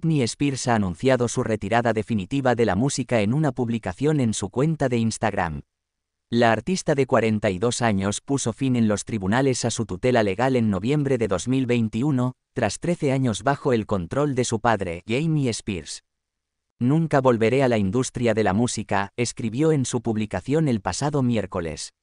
Britney Spears ha anunciado su retirada definitiva de la música en una publicación en su cuenta de Instagram. La artista de 42 años puso fin en los tribunales a su tutela legal en noviembre de 2021, tras 13 años bajo el control de su padre, Jamie Spears. Nunca volveré a la industria de la música, escribió en su publicación el pasado miércoles.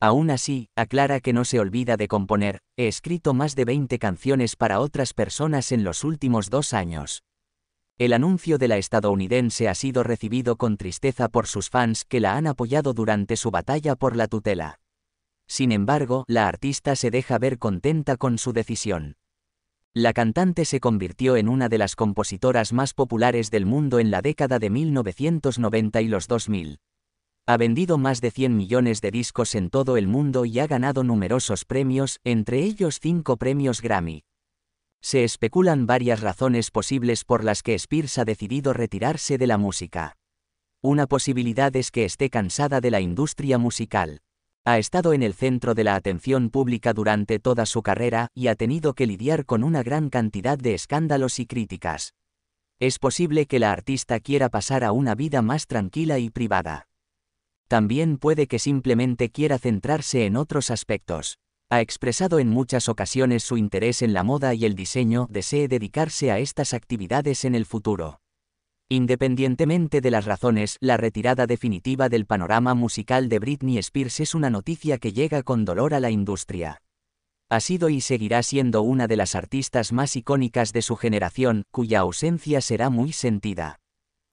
Aún así, aclara que no se olvida de componer, he escrito más de 20 canciones para otras personas en los últimos dos años. El anuncio de la estadounidense ha sido recibido con tristeza por sus fans que la han apoyado durante su batalla por la tutela. Sin embargo, la artista se deja ver contenta con su decisión. La cantante se convirtió en una de las compositoras más populares del mundo en la década de 1990 y los 2000. Ha vendido más de 100 millones de discos en todo el mundo y ha ganado numerosos premios, entre ellos cinco premios Grammy. Se especulan varias razones posibles por las que Spears ha decidido retirarse de la música. Una posibilidad es que esté cansada de la industria musical. Ha estado en el centro de la atención pública durante toda su carrera y ha tenido que lidiar con una gran cantidad de escándalos y críticas. Es posible que la artista quiera pasar a una vida más tranquila y privada. También puede que simplemente quiera centrarse en otros aspectos ha expresado en muchas ocasiones su interés en la moda y el diseño, desee dedicarse a estas actividades en el futuro. Independientemente de las razones, la retirada definitiva del panorama musical de Britney Spears es una noticia que llega con dolor a la industria. Ha sido y seguirá siendo una de las artistas más icónicas de su generación, cuya ausencia será muy sentida.